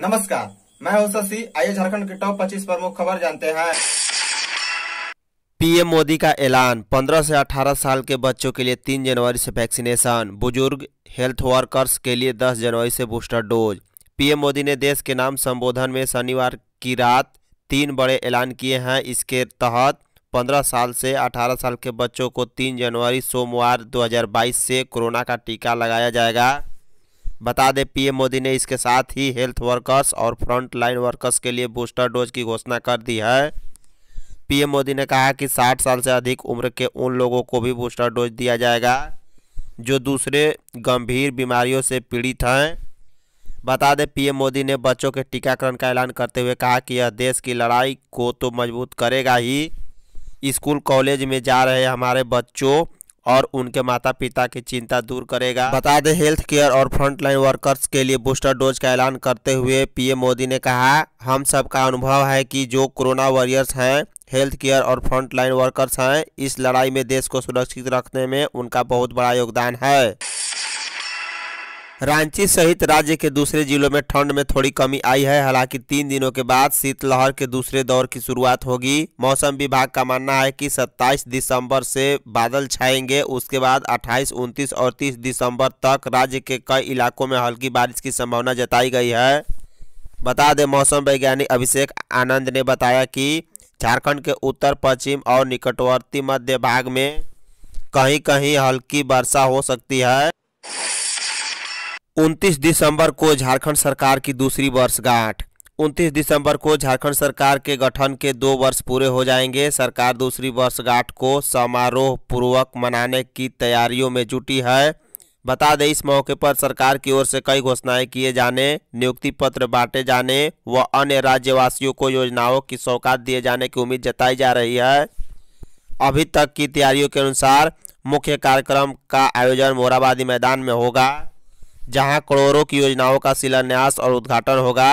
नमस्कार मैं हूं शशि आइए झारखंड के टॉप 25 प्रमुख खबर जानते हैं पीएम मोदी का ऐलान 15 से 18 साल के बच्चों के लिए 3 जनवरी से वैक्सीनेशन बुजुर्ग हेल्थ वर्कर्स के लिए 10 जनवरी से बूस्टर डोज पीएम मोदी ने देश के नाम संबोधन में शनिवार की रात तीन बड़े ऐलान किए हैं इसके तहत 15 साल से 18 साल के बच्चों को 3 जनवरी सोमवार 2022 से कोरोना का टीका लगाया जाएगा बता दें पीएम मोदी ने इसके साथ ही हेल्थ वर्कर्स और फ्रंट लाइन वर्कर्स के लिए बूस्टर डोज की घोषणा कर दी है पीएम मोदी ने कहा कि 60 साल से अधिक उम्र के उन लोगों को भी बूस्टर डोज दिया जाएगा जो दूसरे गंभीर बीमारियों से पीड़ित हैं बता दें पीएम मोदी ने बच्चों के टीकाकरण का ऐलान करते हुए कहा कि यह देश की लड़ाई को तो मजबूत करेगा ही स्कूल कॉलेज में जा रहे हमारे बच्चों और उनके माता पिता की चिंता दूर करेगा बता दें हेल्थ केयर और फ्रंटलाइन वर्कर्स के लिए बूस्टर डोज का ऐलान करते हुए पीएम मोदी ने कहा हम सब का अनुभव है कि जो कोरोना वॉरियर्स हैं हेल्थ केयर और फ्रंटलाइन वर्कर्स हैं इस लड़ाई में देश को सुरक्षित रखने में उनका बहुत बड़ा योगदान है रांची सहित राज्य के दूसरे जिलों में ठंड में थोड़ी कमी आई है हालांकि तीन दिनों के बाद शीतलहर के दूसरे दौर की शुरुआत होगी मौसम विभाग का मानना है कि 27 दिसंबर से बादल छाएंगे उसके बाद 28, 29 और 30 दिसंबर तक राज्य के कई इलाकों में हल्की बारिश की संभावना जताई गई है बता दें मौसम वैज्ञानिक अभिषेक आनंद ने बताया कि झारखंड के उत्तर पश्चिम और निकटवर्ती मध्य भाग में कहीं कहीं हल्की वर्षा हो सकती है उनतीस दिसंबर को झारखंड सरकार की दूसरी वर्षगांठ उनतीस दिसंबर को झारखंड सरकार के गठन के दो वर्ष पूरे हो जाएंगे सरकार दूसरी वर्षगांठ को समारोह पूर्वक मनाने की तैयारियों में जुटी है बता दें इस मौके पर सरकार की ओर से कई घोषणाएं किए जाने नियुक्ति पत्र बांटे जाने व अन्य राज्यवासियों को योजनाओं की सौकात दिए जाने की उम्मीद जताई जा रही है अभी तक की तैयारियों के अनुसार मुख्य कार्यक्रम का आयोजन मोराबादी मैदान में होगा जहां करोड़ों की योजनाओं का शिलान्यास और उद्घाटन होगा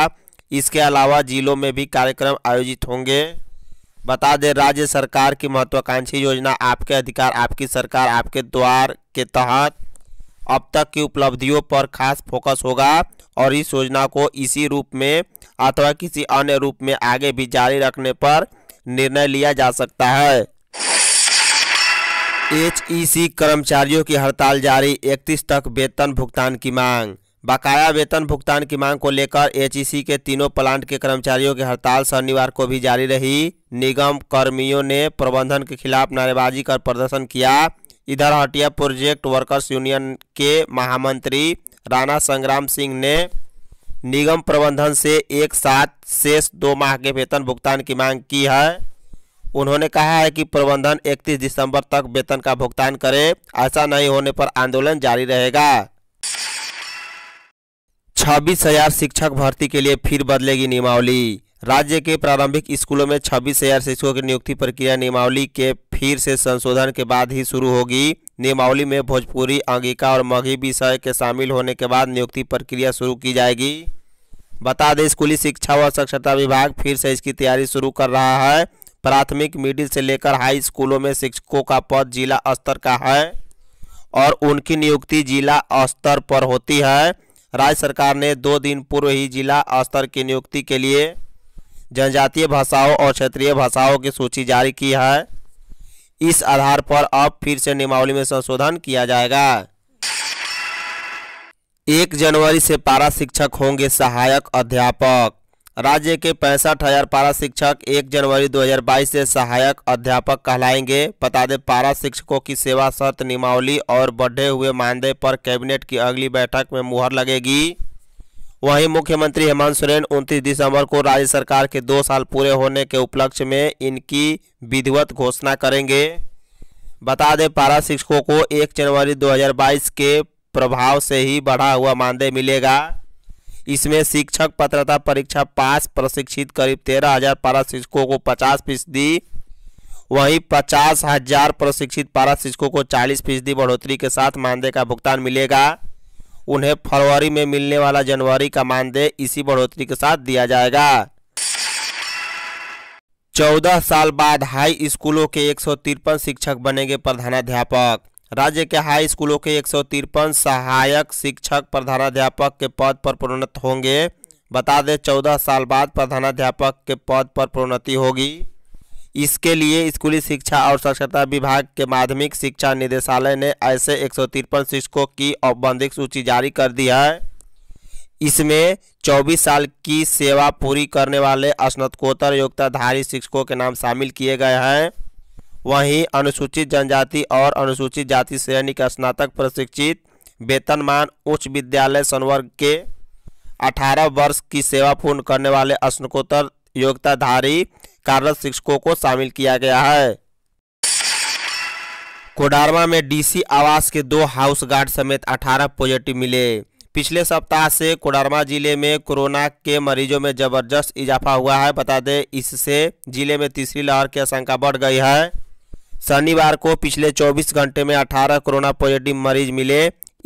इसके अलावा जिलों में भी कार्यक्रम आयोजित होंगे बता दें राज्य सरकार की महत्वाकांक्षी योजना आपके अधिकार आपकी सरकार आपके द्वार के तहत अब तक की उपलब्धियों पर खास फोकस होगा और इस योजना को इसी रूप में अथवा किसी अन्य रूप में आगे भी जारी रखने पर निर्णय लिया जा सकता है एचईसी कर्मचारियों की हड़ताल जारी 31 तक वेतन भुगतान की मांग बकाया वेतन भुगतान की मांग को लेकर एचईसी के तीनों प्लांट के कर्मचारियों की हड़ताल शनिवार को भी जारी रही निगम कर्मियों ने प्रबंधन के खिलाफ नारेबाजी कर प्रदर्शन किया इधर हटिया प्रोजेक्ट वर्कर्स यूनियन के महामंत्री राणा संग्राम सिंह ने निगम प्रबंधन से एक साथ शेष दो माह के वेतन भुगतान की मांग की है उन्होंने कहा है कि प्रबंधन 31 दिसंबर तक वेतन का भुगतान करे ऐसा नहीं होने पर आंदोलन जारी रहेगा छब्बीस हजार शिक्षक भर्ती के लिए फिर बदलेगी नियमावली राज्य के प्रारंभिक स्कूलों में छब्बीस हजार शिक्षकों की नियुक्ति प्रक्रिया नियमावली के फिर से संशोधन के बाद ही शुरू होगी नियमावली में भोजपुरी अंगिका और मघी विषय के शामिल होने के बाद नियुक्ति प्रक्रिया शुरू की जाएगी बता दें स्कूली शिक्षा व साक्षरता विभाग फिर से इसकी तैयारी शुरू कर रहा है प्राथमिक मिडिल से लेकर हाई स्कूलों में शिक्षकों का पद जिला स्तर का है और उनकी नियुक्ति जिला स्तर पर होती है राज्य सरकार ने दो दिन पूर्व ही जिला स्तर की नियुक्ति के लिए जनजातीय भाषाओं और क्षेत्रीय भाषाओं की सूची जारी की है इस आधार पर अब फिर से नियमावली में संशोधन किया जाएगा एक जनवरी से पारा शिक्षक होंगे सहायक अध्यापक राज्य के पैंसठ हज़ार पारा शिक्षक एक जनवरी 2022 से सहायक अध्यापक कहलाएंगे बता दें पारा शिक्षकों की सेवा शर्त नियमावली और बढ़े हुए मानदेय पर कैबिनेट की अगली बैठक में मुहर लगेगी वहीं मुख्यमंत्री हेमंत सोरेन उनतीस दिसंबर को राज्य सरकार के दो साल पूरे होने के उपलक्ष्य में इनकी विधिवत घोषणा करेंगे बता दें पारा शिक्षकों को एक जनवरी 2022 के प्रभाव से ही बढ़ा हुआ मानदेय मिलेगा इसमें शिक्षक पात्रता परीक्षा पास प्रशिक्षित करीब तेरह हजार पारा शिक्षकों को पचास फीसदी वहीं पचास हजार प्रशिक्षित पारा शिक्षकों को चालीस फीसदी बढ़ोतरी के साथ मानदेय का भुगतान मिलेगा उन्हें फरवरी में मिलने वाला जनवरी का मानदेय इसी बढ़ोतरी के साथ दिया जाएगा चौदह साल बाद हाई स्कूलों के एक शिक्षक बनेंगे प्रधानाध्यापक राज्य के हाई स्कूलों के एक सहायक शिक्षक प्रधानाध्यापक के पद पर प्रोन्नत होंगे बता दें चौदह साल बाद प्रधानाध्यापक के पद पर प्रोन्नति होगी इसके लिए स्कूली शिक्षा और साक्षरता विभाग के माध्यमिक शिक्षा निदेशालय ने ऐसे एक शिक्षकों की औपबंधिक सूची जारी कर दी है इसमें 24 साल की सेवा पूरी करने वाले स्नातकोत्तर योग्यताधारी शिक्षकों के नाम शामिल किए गए हैं वहीं अनुसूचित जनजाति और अनुसूचित जाति श्रेणी का स्नातक प्रशिक्षित वेतनमान उच्च विद्यालय संवर्ग के 18 वर्ष की सेवा पूर्ण करने वाले स्नकोत्तर योग्यताधारी कार्यरत शिक्षकों को शामिल किया गया है कोडारमा में डीसी आवास के दो हाउस गार्ड समेत 18 पॉजिटिव मिले पिछले सप्ताह से कोडरमा जिले में कोरोना के मरीजों में जबरदस्त इजाफा हुआ है बता दें इससे जिले में तीसरी लहर की आशंका बढ़ गई है शनिवार को पिछले 24 घंटे में 18 कोरोना पॉजिटिव मरीज मिले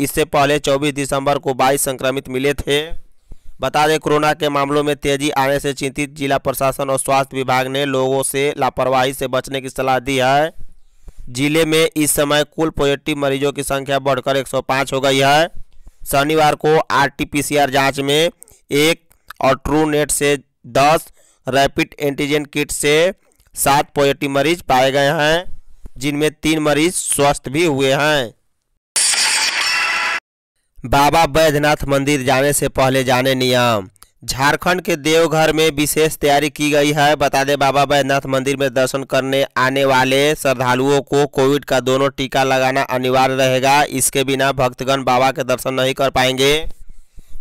इससे पहले 24 दिसंबर को 22 संक्रमित मिले थे बता दें कोरोना के मामलों में तेजी आने से चिंतित जिला प्रशासन और स्वास्थ्य विभाग ने लोगों से लापरवाही से बचने की सलाह दी है जिले में इस समय कुल पॉजिटिव मरीजों की संख्या बढ़कर 105 हो गई है शनिवार को आरटीपीसीआर जांच में एक और ट्रू नेट से 10 रैपिड एंटीजन किट से सात पॉजिटिव मरीज पाए गए हैं जिनमें तीन मरीज स्वस्थ भी हुए हैं बाबा बैद्यनाथ मंदिर जाने से पहले जाने नियम झारखंड के देवघर में विशेष तैयारी की गई है बता दें बाबा बैद्यनाथ मंदिर में दर्शन करने आने वाले श्रद्धालुओं को कोविड का दोनों टीका लगाना अनिवार्य रहेगा इसके बिना भक्तगण बाबा के दर्शन नहीं कर पाएंगे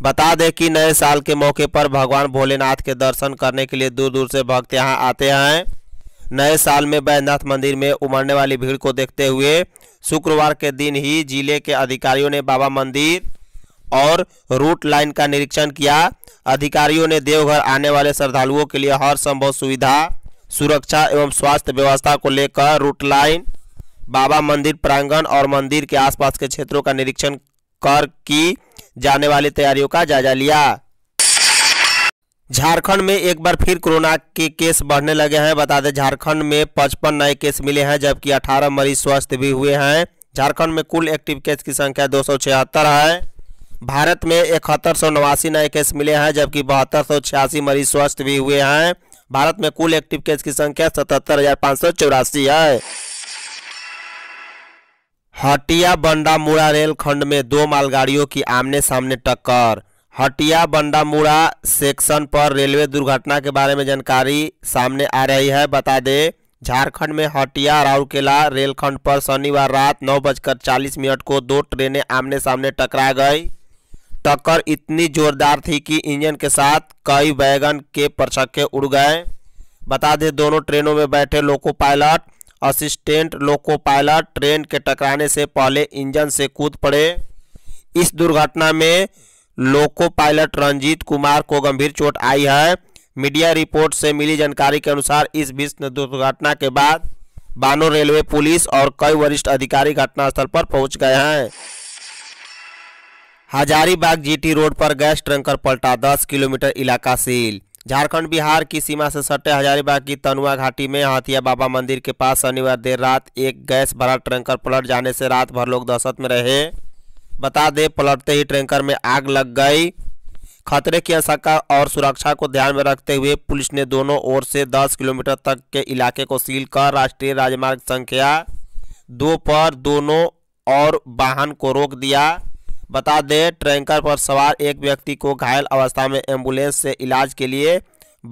बता दें कि नए साल के मौके पर भगवान भोलेनाथ के दर्शन करने के लिए दूर दूर से भक्त यहाँ आते हैं नए साल में बैद्यनाथ मंदिर में उमड़ने वाली भीड़ को देखते हुए शुक्रवार के दिन ही जिले के अधिकारियों ने बाबा मंदिर और रूट लाइन का निरीक्षण किया अधिकारियों ने देवघर आने वाले श्रद्धालुओं के लिए हर संभव सुविधा सुरक्षा एवं स्वास्थ्य व्यवस्था को लेकर रूट लाइन बाबा मंदिर प्रांगण और मंदिर के आसपास के क्षेत्रों का निरीक्षण कर की जाने वाली तैयारियों का जायजा लिया झारखंड में एक बार फिर कोरोना के केस बढ़ने लगे हैं बता दें झारखंड में पचपन नए केस मिले हैं जबकि 18 मरीज स्वस्थ भी हुए हैं झारखंड में कुल एक्टिव केस की संख्या दो है भारत में इकहत्तर सौ नवासी नए केस मिले हैं जबकि बहत्तर सौ छियासी मरीज स्वस्थ भी हुए हैं भारत में कुल एक्टिव केस की संख्या सतहत्तर हजार पाँच सौ चौरासी है हटिया बंडा मुरा रेलखंड में दो मालगाड़ियों की आमने सामने टक्कर हटिया बंडामुड़ा सेक्शन पर रेलवे दुर्घटना के बारे में जानकारी सामने आ रही है बता दें झारखंड में हटिया राउरकेला रेलखंड पर शनिवार रात नौ बजकर चालीस मिनट को दो ट्रेनें आमने सामने टकरा गई टक्कर इतनी जोरदार थी कि इंजन के साथ कई वैगन के परछक्के उड़ गए बता दें दोनों ट्रेनों में बैठे loco pilot assistant loco pilot train के टकराने से पहले इंजन से कूद पड़े इस दुर्घटना में लोको पायलट रंजीत कुमार को गंभीर चोट आई है मीडिया रिपोर्ट से मिली जानकारी के अनुसार इस भीषण दुर्घटना के बाद बानो रेलवे पुलिस और कई वरिष्ठ अधिकारी घटनास्थल पर पहुंच गए हैं हजारीबाग जीटी रोड पर गैस ट्रंकर पलटा 10 किलोमीटर इलाका सील झारखंड बिहार की सीमा से सटे हजारीबाग की तनुआ घाटी में हाथिया बाबा मंदिर के पास शनिवार देर रात एक गैस भरा ट्रंकर पलट जाने से रात भर लोग दहशत में रहे बता दें पलटते ही ट्रैंकर में आग लग गई खतरे की आशंका और सुरक्षा को ध्यान में रखते हुए पुलिस ने दोनों ओर से 10 किलोमीटर तक के इलाके को सील कर राष्ट्रीय राजमार्ग संख्या दो पर दोनों और वाहन को रोक दिया बता दें ट्रैंकर पर सवार एक व्यक्ति को घायल अवस्था में एम्बुलेंस से इलाज के लिए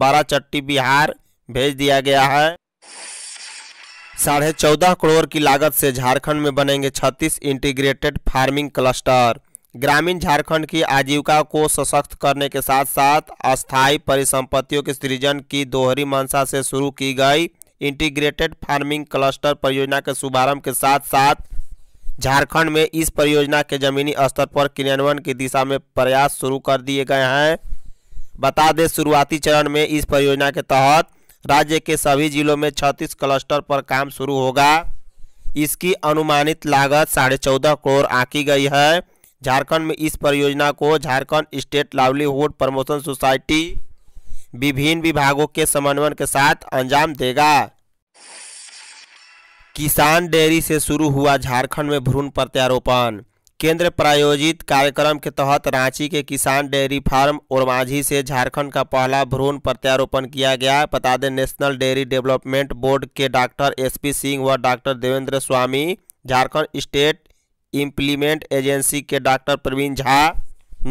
बाराचट्टी बिहार भेज दिया गया है साढ़े चौदह करोड़ की लागत से झारखंड में बनेंगे 36 इंटीग्रेटेड फार्मिंग क्लस्टर ग्रामीण झारखंड की आजीविका को सशक्त करने के साथ साथ अस्थायी परिसंपत्तियों के सृजन की दोहरी मंशा से शुरू की गई इंटीग्रेटेड फार्मिंग क्लस्टर परियोजना के शुभारंभ के साथ साथ झारखंड में इस परियोजना के जमीनी स्तर पर क्रियान्वयन की दिशा में प्रयास शुरू कर दिए गए हैं बता दें शुरुआती चरण में इस परियोजना के तहत राज्य के सभी जिलों में छत्तीस क्लस्टर पर काम शुरू होगा इसकी अनुमानित लागत साढ़े चौदह करोड़ आंकी गई है झारखंड में इस परियोजना को Jharkhand state livelihood promotion society विभिन्न विभागों के समन्वय के साथ अंजाम देगा किसान डेयरी से शुरू हुआ झारखंड में भ्रूण प्रत्यारोपण केंद्र प्रायोजित कार्यक्रम के तहत रांची के किसान डेयरी फार्म और माझी से झारखंड का पहला भ्रूण प्रत्यारोपण किया गया बता दें नेशनल डेयरी डेवलपमेंट बोर्ड के डॉक्टर एसपी सिंह व doctor Devendra Swami Jharkhand state implement agency के डॉक्टर प्रवीण झा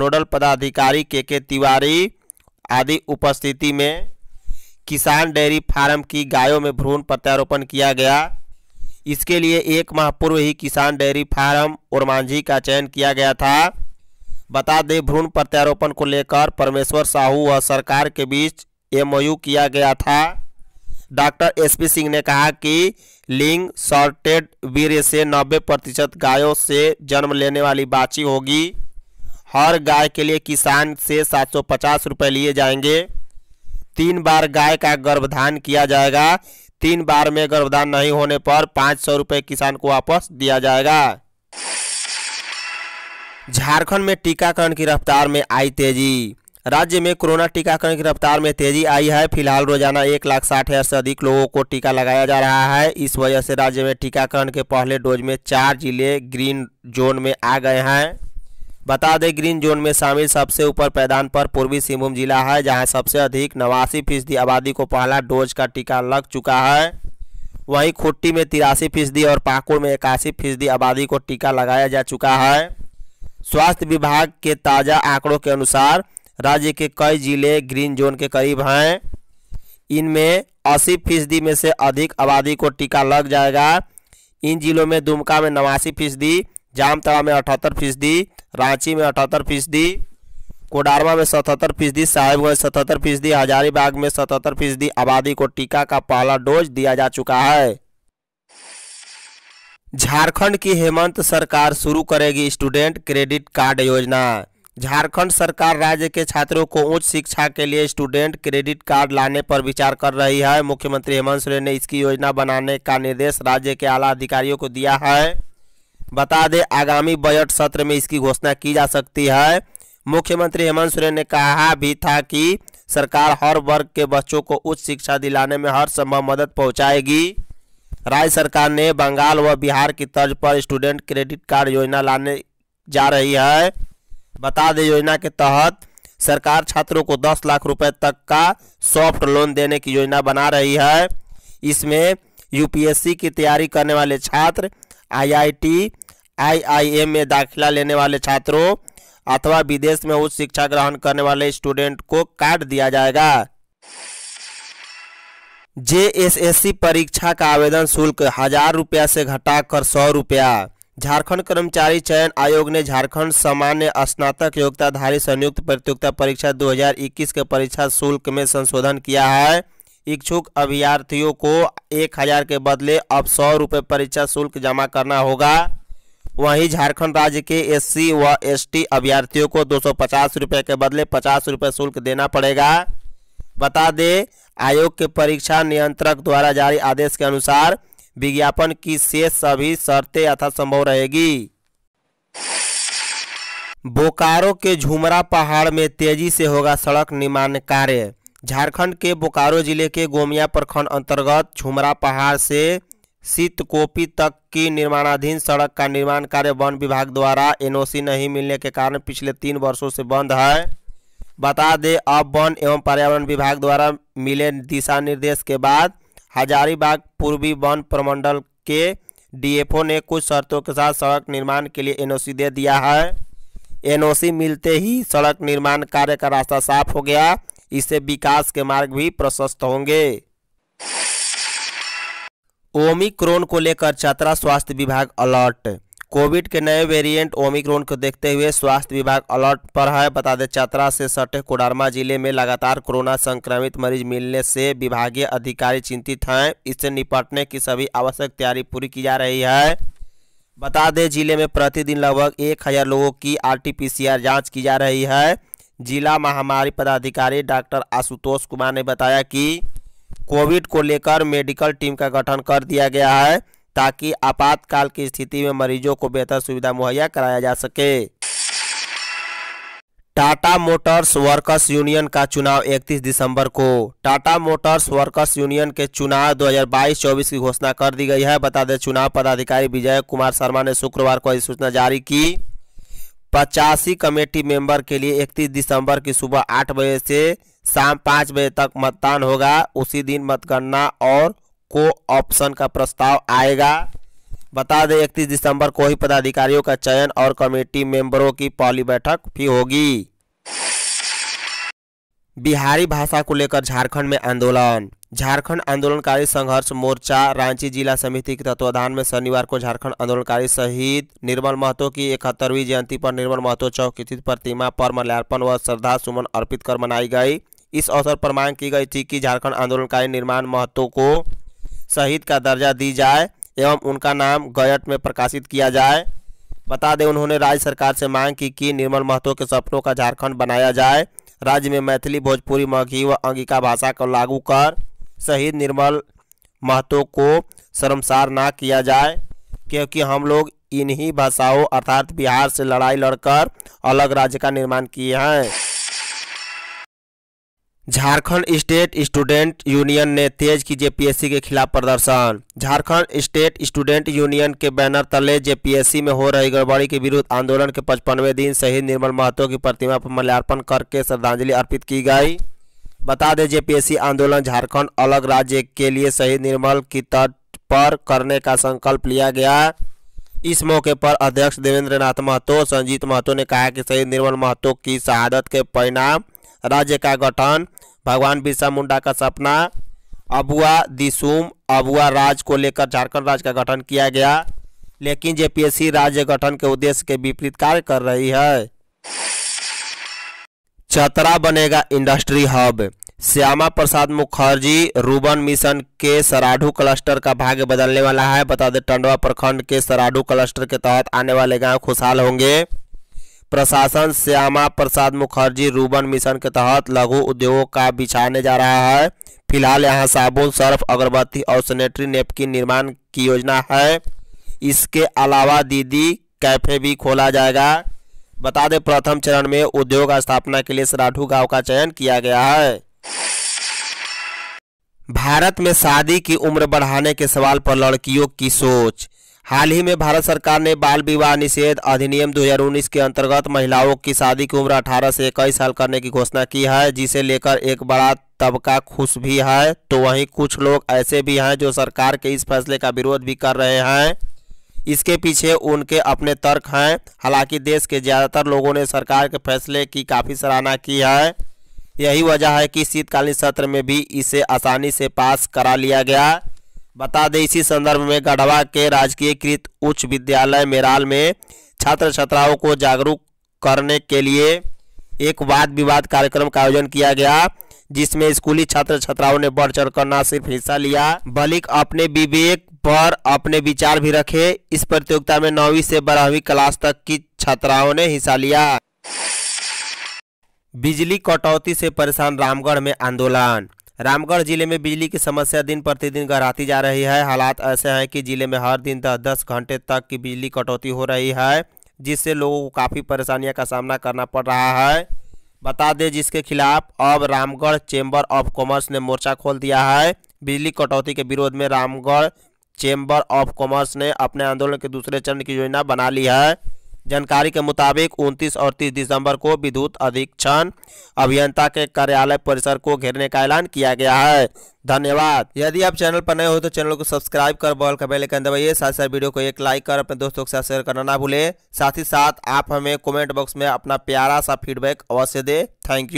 नोडल पदाधिकारी के के तिवारी आदि उपस्थिति में किसान डेयरी फार्म की गायों में भ्रूण प्रत्यारोपण किया गया इसके लिए एक माह पूर्व ही किसान डेयरी फार्म और मांझी का चयन किया गया था बता दें भ्रूण प्रत्यारोपण को लेकर परमेश्वर साहू और सरकार के बीच एमओयू किया गया था डॉक्टर एसपी सिंह ने कहा कि लिंग सॉर्टेड वीर से 90 प्रतिशत गायों से जन्म लेने वाली बाछी होगी हर गाय के लिए किसान से पचास रुपए लिए जाएंगे तीन बार गाय का गर्भधान किया जाएगा तीन बार में गर्भधान नहीं होने पर पाँच सौ रुपये किसान को वापस दिया जाएगा झारखंड में टीकाकरण की रफ्तार में आई तेजी राज्य में कोरोना टीकाकरण की रफ्तार में तेजी आई है फिलहाल रोजाना एक लाख साठ हज़ार से अधिक लोगों को टीका लगाया जा रहा है इस वजह से राज्य में टीकाकरण के पहले डोज में चार जिले ग्रीन जोन में आ गए हैं बता दें ग्रीन जोन में शामिल सबसे ऊपर पैदान पर पूर्वी सिंहभूम जिला है जहां सबसे अधिक नवासी फीसदी आबादी को पहला डोज का टीका लग चुका है वहीं खुट्टी में तिरासी फीसदी और पाकुड़ में इक्यासी फीसदी आबादी को टीका लगाया जा चुका है स्वास्थ्य विभाग के ताज़ा आंकड़ों के अनुसार राज्य के कई जिले ग्रीन जोन के करीब हैं इनमें अस्सी फीसदी में से अधिक आबादी को टीका लग जाएगा इन जिलों में दुमका में नवासी फीसदी जामताड़ा में अठहत्तर फीसदी रांची में अठहत्तर फीसदी कोडारमा में सतहत्तर फीसदी साहिबगंज सतहत्तर फीसदी हजारीबाग में सतहत्तर फीसदी आबादी को टीका का पहला डोज दिया जा चुका है झारखंड की हेमंत सरकार शुरू करेगी स्टूडेंट क्रेडिट कार्ड योजना झारखंड सरकार राज्य के छात्रों को उच्च शिक्षा के लिए स्टूडेंट क्रेडिट कार्ड लाने पर विचार कर रही है मुख्यमंत्री हेमंत सोरेन ने इसकी योजना बनाने का निर्देश राज्य के आला अधिकारियों को दिया है बता दें आगामी बजट सत्र में इसकी घोषणा की जा सकती है मुख्यमंत्री हेमंत सोरेन ने कहा भी था कि सरकार हर वर्ग के बच्चों को उच्च शिक्षा दिलाने में हर संभव मदद पहुंचाएगी राज्य सरकार ने बंगाल व बिहार की तर्ज पर स्टूडेंट क्रेडिट कार्ड योजना लाने जा रही है बता दें योजना के तहत सरकार छात्रों को 10 लाख रुपए तक का सॉफ्ट लोन देने की योजना बना रही है इसमें यूपीएससी की तैयारी करने वाले छात्र आईआईटी, आईआईएम में दाखिला लेने वाले छात्रों अथवा विदेश में उच्च शिक्षा ग्रहण करने वाले स्टूडेंट को कार्ड दिया जाएगा सी परीक्षा का आवेदन शुल्क हजार रुपया से घटाकर सौ रुपया झारखंड कर्मचारी चयन आयोग ने झारखंड सामान्य स्नातक योग्यताधारी संयुक्त प्रतियोगिता परीक्षा 2021 के परीक्षा शुल्क में संशोधन किया है इच्छुक अभ्यर्थियों को एक हजार के बदले अब सौ रुपये परीक्षा शुल्क जमा करना होगा वहीं झारखंड राज्य के एससी व एसटी अभ्यर्थियों को दो सौ पचास रुपये के बदले पचास रुपये शुल्क देना पड़ेगा बता दें आयोग के परीक्षा नियंत्रक द्वारा जारी आदेश के अनुसार विज्ञापन की शेष सभी शर्तें यथासंभव रहेगी बोकारो के झुमरा पहाड़ में तेजी से होगा सड़क निर्माण कार्य झारखंड के बोकारो जिले के गोमिया प्रखंड अंतर्गत झुमरा पहाड़ से सीतकोपी तक की निर्माणाधीन सड़क का निर्माण कार्य वन विभाग द्वारा एनओसी नहीं मिलने के कारण पिछले तीन वर्षों से बंद है बता दें अब वन एवं पर्यावरण विभाग द्वारा मिले दिशा निर्देश के बाद हजारीबाग पूर्वी वन प्रमंडल के डीएफओ ने कुछ शर्तों के साथ सड़क निर्माण के लिए एनओसी दे दिया है एनओसी मिलते ही सड़क निर्माण कार्य का रास्ता साफ हो गया इससे विकास के मार्ग भी प्रशस्त होंगे ओमिक्रोन को लेकर चतरा स्वास्थ्य विभाग अलर्ट कोविड के नए वेरिएंट ओमिक्रोन को देखते हुए स्वास्थ्य विभाग अलर्ट पर है बता दें चतरा से सटे कोडरमा जिले में लगातार कोरोना संक्रमित मरीज मिलने से विभागीय अधिकारी चिंतित हैं इससे निपटने की सभी आवश्यक तैयारी पूरी की जा रही है बता दें जिले में प्रतिदिन लगभग एक हज़ार लोगों की आरटीपीसीआर जांच की जा रही है जिला महामारी पदाधिकारी डॉक्टर आशुतोष कुमार ने बताया कि कोविड को लेकर मेडिकल टीम का गठन कर दिया गया है ताकि आपातकाल की स्थिति में मरीजों को बेहतर सुविधा मुहैया कराया जा सके टाटा मोटर्स वर्कर्स यूनियन का चुनाव 31 दिसंबर को टाटा मोटर्स वर्कर्स यूनियन के चुनाव 2022-24 की घोषणा कर दी गई है बता दें चुनाव पदाधिकारी विजय कुमार शर्मा ने शुक्रवार को अधिसूचना जारी की पचासी कमेटी मेंबर के लिए इकतीस दिसंबर की सुबह आठ बजे से शाम पाँच बजे तक मतदान होगा उसी दिन मतगणना और को ऑप्शन का प्रस्ताव आएगा बता दें इकतीस दिसंबर को ही पदाधिकारियों का चयन और कमेटी मेंबरों की पहली बैठक भी होगी बिहारी भाषा को लेकर झारखंड में आंदोलन झारखंड आंदोलनकारी संघर्ष मोर्चा रांची जिला समिति के तत्वाधान में शनिवार को झारखंड आंदोलनकारी शहीद निर्मल महतो की इकहत्तरवीं जयंती पर निर्मल महतो चौक स्थित प्रतिमा पर माल्यार्पण व श्रद्धा सुमन अर्पित कर मनाई गई इस अवसर पर मांग की गई थी कि झारखंड आंदोलनकारी निर्माण महतो को शहीद का दर्जा दी जाए एवं उनका नाम गयट में प्रकाशित किया जाए बता दें उन्होंने राज्य सरकार से मांग की कि निर्मल महतो के सपनों का झारखंड बनाया जाए राज्य में मैथिली भोजपुरी मगही व अंगिका भाषा को लागू कर शहीद निर्मल महतो को शर्मसार ना किया जाए क्योंकि हम लोग इन्हीं भाषाओं अर्थात बिहार से लड़ाई लड़कर अलग राज्य का निर्माण किए हैं झारखंड स्टेट स्टूडेंट यूनियन ने तेज की जेपीएससी के खिलाफ प्रदर्शन झारखंड स्टेट स्टूडेंट यूनियन के बैनर तले जेपीएससी में हो रही गड़बड़ी के विरुद्ध आंदोलन के पचपनवे दिन शहीद निर्मल महतो की प्रतिमा पर माल्यार्पण करके श्रद्धांजलि अर्पित की गई बता दें जेपीएससी आंदोलन झारखंड अलग राज्य के लिए शहीद निर्मल की तट पर करने का संकल्प लिया गया इस मौके पर अध्यक्ष देवेंद्र नाथ महतो संजीत महतो ने कहा कि शहीद निर्मल महतो की शहादत के परिणाम राज्य का गठन भगवान बिरसा मुंडा का सपना अबुआ दिसुम अबुआ राज को लेकर झारखंड राज्य का गठन किया गया लेकिन जेपीएससी राज्य गठन के उद्देश्य के विपरीत कार्य कर रही है चतरा बनेगा industry hub Shyama Prasad Mukherjee rurban mission के सराढ़ू क्लस्टर का भाग्य बदलने वाला है बता दें टंडवा प्रखंड के सराढ़ू क्लस्टर के तहत आने वाले गांव खुशहाल होंगे प्रशासन श्यामा प्रसाद मुखर्जी रूबन मिशन के तहत लघु उद्योग का बिछाने जा रहा है फिलहाल यहाँ साबुन सर्फ अगरबत्ती और सैनिटरी नेपकिन निर्माण की योजना है इसके अलावा दीदी कैफे भी खोला जाएगा बता दें प्रथम चरण में उद्योग स्थापना के लिए सराठू गांव का चयन किया गया है भारत में शादी की उम्र बढ़ाने के सवाल पर लड़कियों की सोच हाल ही में भारत सरकार ने बाल विवाह निषेध अधिनियम 2019 के अंतर्गत महिलाओं की शादी की उम्र 18 से इक्कीस साल करने की घोषणा की है जिसे लेकर एक बड़ा तबका खुश भी है तो वहीं कुछ लोग ऐसे भी हैं जो सरकार के इस फैसले का विरोध भी कर रहे हैं इसके पीछे उनके अपने तर्क हैं हालांकि देश के ज़्यादातर लोगों ने सरकार के फैसले की काफ़ी सराहना की है यही वजह है कि शीतकालीन सत्र में भी इसे आसानी से पास करा लिया गया बता दें इसी संदर्भ में गढ़वा के राजकीय कृत उच्च विद्यालय मेराल में छात्र छात्राओं को जागरूक करने के लिए एक वाद विवाद कार्यक्रम का आयोजन किया गया जिसमें स्कूली छात्र छात्राओं ने बढ़ चढ़कर न सिर्फ हिस्सा लिया बल्कि अपने विवेक पर अपने विचार भी रखे इस प्रतियोगिता में नौवीं से बारहवीं क्लास तक की छात्राओं ने हिस्सा लिया बिजली कटौती से परेशान रामगढ़ में आंदोलन रामगढ़ जिले में बिजली की समस्या दिन प्रतिदिन गहराती जा रही है हालात ऐसे हैं कि जिले में हर दिन दस दस घंटे तक की बिजली कटौती हो रही है जिससे लोगों को काफ़ी परेशानियों का सामना करना पड़ रहा है बता दें जिसके खिलाफ अब रामगढ़ चेंबर ऑफ कॉमर्स ने मोर्चा खोल दिया है बिजली कटौती के विरोध में रामगढ़ चेंबर ऑफ कॉमर्स ने अपने आंदोलन के दूसरे चरण की योजना बना ली है जानकारी के मुताबिक 29 और 30 दिसंबर को विद्युत अधीक्षण अभियंता के कार्यालय परिसर को घेरने का ऐलान किया गया है धन्यवाद यदि आप चैनल पर नए हो तो चैनल को सब्सक्राइब कर बॉल का बेलकन दबाइए साथ साथ वीडियो को एक लाइक कर अपने दोस्तों के साथ शेयर करना ना भूले साथ ही साथ आप हमें कॉमेंट बॉक्स में अपना प्यारा सा फीडबैक अवश्य दे थैंक यू